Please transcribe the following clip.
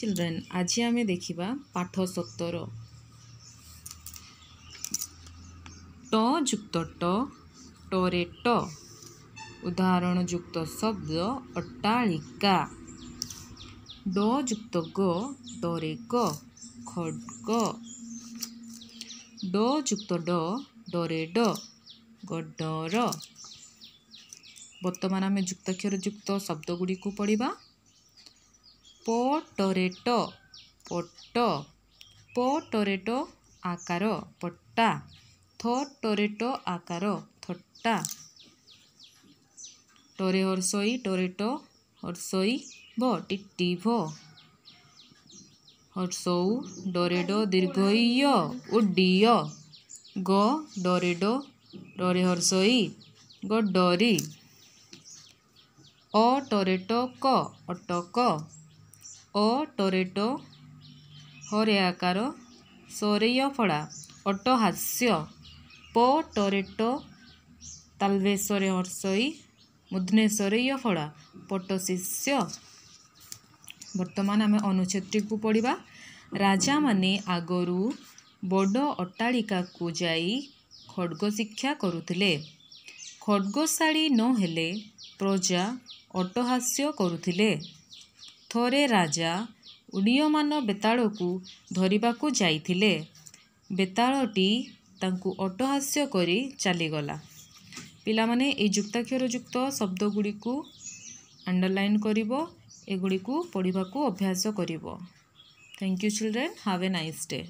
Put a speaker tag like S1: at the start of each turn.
S1: children ଆଜି ଆମେ ଦେଖିବା ପାଠ ସତର ଟ ଯୁକ୍ତ ଟ ଟରେ ଟ ଉଦାହରଣ ଯୁକ୍ତ ଶବ୍ଦ ଅଟ୍ଟାଳିକା ଡ ଯୁକ୍ତ ଗ ଡରେ ଗ ଖଡ୍ଗ ଡ ଯୁକ୍ତ ଡ ଡରେ ଡ଼ ଗଡ଼ର ବର୍ତ୍ତମାନ ଆମେ ଯୁକ୍ତାକ୍ଷର ଯୁକ୍ତ ଶବ୍ଦଗୁଡ଼ିକୁ ପଢ଼ିବା ପୋଟୋରେଟୋ ପୋଟ ପୋଟୋରେଟୋ ଆକାର ପଟ୍ଟା ଥୋଟୋରେଟୋ ଆକାର ଥଟ୍ଟା ଟୋରେ ହର୍ଷଇ ଟୋରେଟୋ ହର୍ଷଇ ଭ ଟିଟି ଭ ହର୍ଷଉ ଡୋରେଡୋ ଦୀର୍ଘୟ ଉଡିୟ ଗ ଡୋରେଡୋ ରରେ ହର୍ଷଇ ଗ ଡରି ଅଟୋରେଟୋ କ ଅଟକ ଓ ଟରେଟୋ ହରେ ଆକାର ସରେୟ ଫଳା ଅଟ୍ଟହାସ୍ୟ ପୋ ଟରେଟୋ ତାଲବେଶରେ ହର୍ଷଇ ମୁଦ୍ନେଶ୍ୱରେୟ ଫଳା ପଟ ଶିଷ୍ୟ ବର୍ତ୍ତମାନ ଆମେ ଅନୁଚ୍ଛେଦଟିକୁ ପଢ଼ିବା ରାଜାମାନେ ଆଗରୁ ବଡ଼ ଅଟ୍ଟାଳିକାକୁ ଯାଇ ଖଡ଼ଗ ଶିକ୍ଷା କରୁଥିଲେ ଖଡ଼ଗଶାଳୀ ନହେଲେ ପ୍ରଜା ଅଟ୍ଟହାସ୍ୟ କରୁଥିଲେ ଥରେ ରାଜା ଉଡ଼ିୟମାନ ବେତାଳକୁ ଧରିବାକୁ ଯାଇଥିଲେ ବେତାଳଟି ତାଙ୍କୁ ଅଟ୍ଟହାସ୍ୟ କରି ଚାଲିଗଲା ପିଲାମାନେ ଏଇ ଯୁକ୍ତାକ୍ଷରଯୁକ୍ତ ଶବ୍ଦଗୁଡ଼ିକୁ ଆଣ୍ଡରଲାଇନ୍ କରିବ ଏଗୁଡ଼ିକୁ ପଢ଼ିବାକୁ ଅଭ୍ୟାସ କରିବ thank you children have a nice day